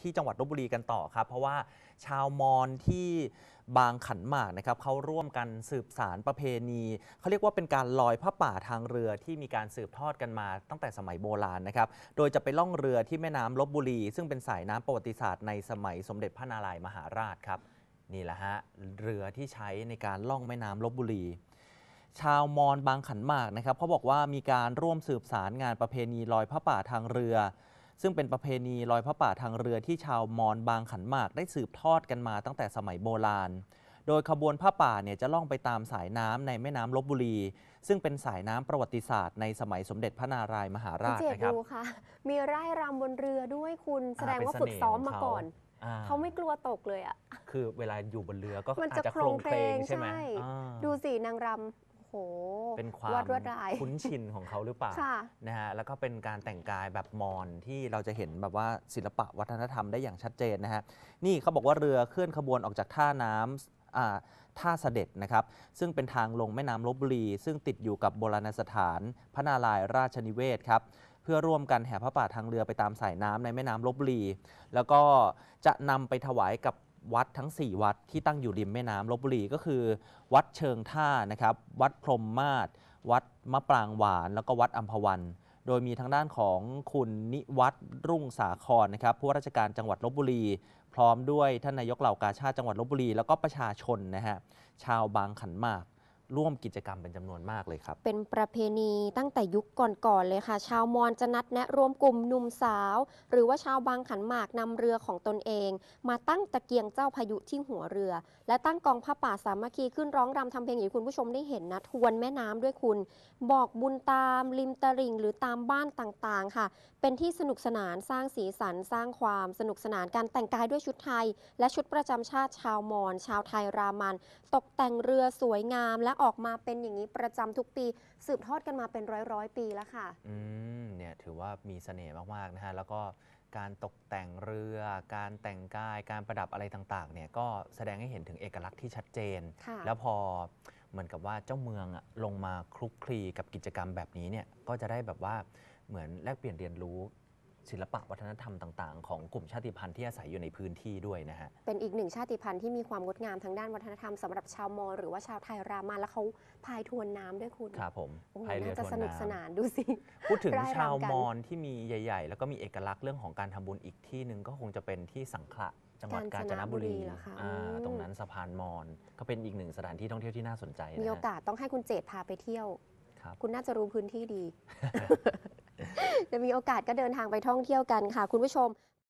ที่จังหวัดลบบุรีกันต่อครับเพราะว่าชาวมอญที่บางขันหมากนะครับเขาร่วมกันสืบสารประเพณีเขาเรียกว่าเป็นการลอยผ้าป่าทางเรือที่มีการสืบทอดกันมาตั้งแต่สมัยโบราณนะครับโดยจะไปล่องเรือที่แม่น้ำลบบุรี ซึ่งเป็นสายน้ำประวัติศาสตร์ในสมัยสมเด็จพระนารายมหาราชครับนี่แหละฮะเรือที่ใช้ในการล่องแม่น้ำลบบุรี ชาวมอญบางขันหมากนะครับเขาบอกว่ามีการร่วมสืบสารงานประเพณีลอยผ้าป่าทางเรือซึ่งเป็นประเพณีลอยพระป่าทางเรือที่ชาวมอญบางขันหมากได้สืบทอดกันมาตั้งแต่สมัยโบราณ โดยขบวนผ้าป่าเนี่ยจะล่องไปตามสายน้ำในแม่น้ำลบบุรี ซึ่งเป็นสายน้ำประวัติศาสตร์ในสมัยสมเด็จพระนารายมหาราชนะครับดูค่ะ มีไร่รำบนเรือด้วยคุณแสดงว่าฝึกซ้อมมาก่อน เขาไม่กลัวตกเลยอ่ะคือเวลาอยู่บนเรือก็มันจะโครงเพลงใช่ไหมดูสินางรำหเป็นความวดวดายคุ้นชินของเขาหรือเปล่านะฮะแล้วก็เป็นการแต่งกายแบบมอญที่เราจะเห็นแบบว่าศิลปะวัฒนธรรมได้อย่างชัดเจนนะฮะนี่เขาบอกว่าเรือเคลื่อนขบวนออกจากท่าน้ำอ่าท่าเสด็จนะครับซึ่งเป็นทางลงแม่น้ำลบบุรี ซึ่งติดอยู่กับโบราณสถานพระนารายณ์ราชนิเวศครับเพื่อร่วมกันแห่พระป่าทางเรือไปตามสายน้ำในแม่น้ำลบบุรี แล้วก็จะนำไปถวายกับวัดทั้ง4วัดที่ตั้งอยู่ริมแม่น้ำลบบุรีก็คือ วัดเชิงท่านะครับวัดพรมมาศวัดมะปรางหวาน แล้วก็วัดอัมพวัน โดยมีทางด้านของคุณนิวัตรรุ่งสาครนะครับ ผู้ราชการจังหวัดลบบุรี พร้อมด้วยท่านนายกเหล่ากาชาติจังหวัดลบบุรีแล้วก็ประชาชนนะฮะชาวบางขันมากร่วมกิจกรรมเป็นจำนวนมากเลยครับ เป็นประเพณีตั้งแต่ยุคก่อน ๆ เลยค่ะ ชาวมอญจะนัดแนะรวมกลุ่มหนุ่มสาว หรือว่าชาวบางขันหมากนำเรือของตนเอง มาตั้งตะเกียงเจ้าพายุที่หัวเรือ และตั้งกองผ้าป่าสามัคคีขึ้นร้องรำทำเพลงอย่างคุณผู้ชมได้เห็นนะ ทวนแม่น้ำด้วยคุณ บอกบุญตามริมตริงหรือตามบ้านต่าง ๆ ค่ะ เป็นที่สนุกสนานสร้างสีสันสร้างความสนุกสนานการแต่งกายด้วยชุดไทย และชุดประจำชาติชาวมอญชาวไทยรามัน ตกแต่งเรือสวยงามและออกมาเป็นอย่างนี้ประจำทุกปีสืบทอดกันมาเป็น ร้อยร้อยปีแล้วค่ะอืมเนี่ยถือว่ามีเสน่ห์มากๆนะฮะแล้วก็การตกแต่งเรือการแต่งกายการประดับอะไรต่างๆเนี่ยก็แสดงให้เห็นถึงเอกลักษณ์ที่ชัดเจน แล้วพอเหมือนกับว่าเจ้าเมืองลงมา คลุกคลีกับกิจกรรมแบบนี้เนี่ยก็จะได้แบบว่าเหมือนแลกเปลี่ยนเรียนรู้ศิลปะวัฒนธรรมต่างๆของกลุ่มชาติพันธุ์ที่อาศัยอยู่ในพื้นที่ด้วยนะฮะเป็นอีกหนึ่งชาติพันธุ์ที่มีความงดงามทางด้านวัฒนธรรมสำหรับชาวมอหรือว่าชาวไทยรามาแล้วเขาพายทวนน้ำด้วยคุณครับผมพายเรือน้ำจะสนุกสนานดูสิพูดถึงชาวมอญที่มีใหญ่ ๆ แล้วก็มีเอกลักษณ์เรื่องของการทำบุญอีกที่หนึ่งก็คงจะเป็นที่สังขละจังหวัดกาญจนบุรีค่ตรงนั้นสะพานมอญก็เป็นอีกหนึ่งสถานที่ท่องเที่ยวที่น่าสนใจมีโอกาสต้องให้คุณเจตพาไปเที่ยวครับคุณน่าจะรู้พื้นที่ดีจะมีโอกาสก็เดินทางไปท่องเที่ยวกันค่ะ คุณผู้ชม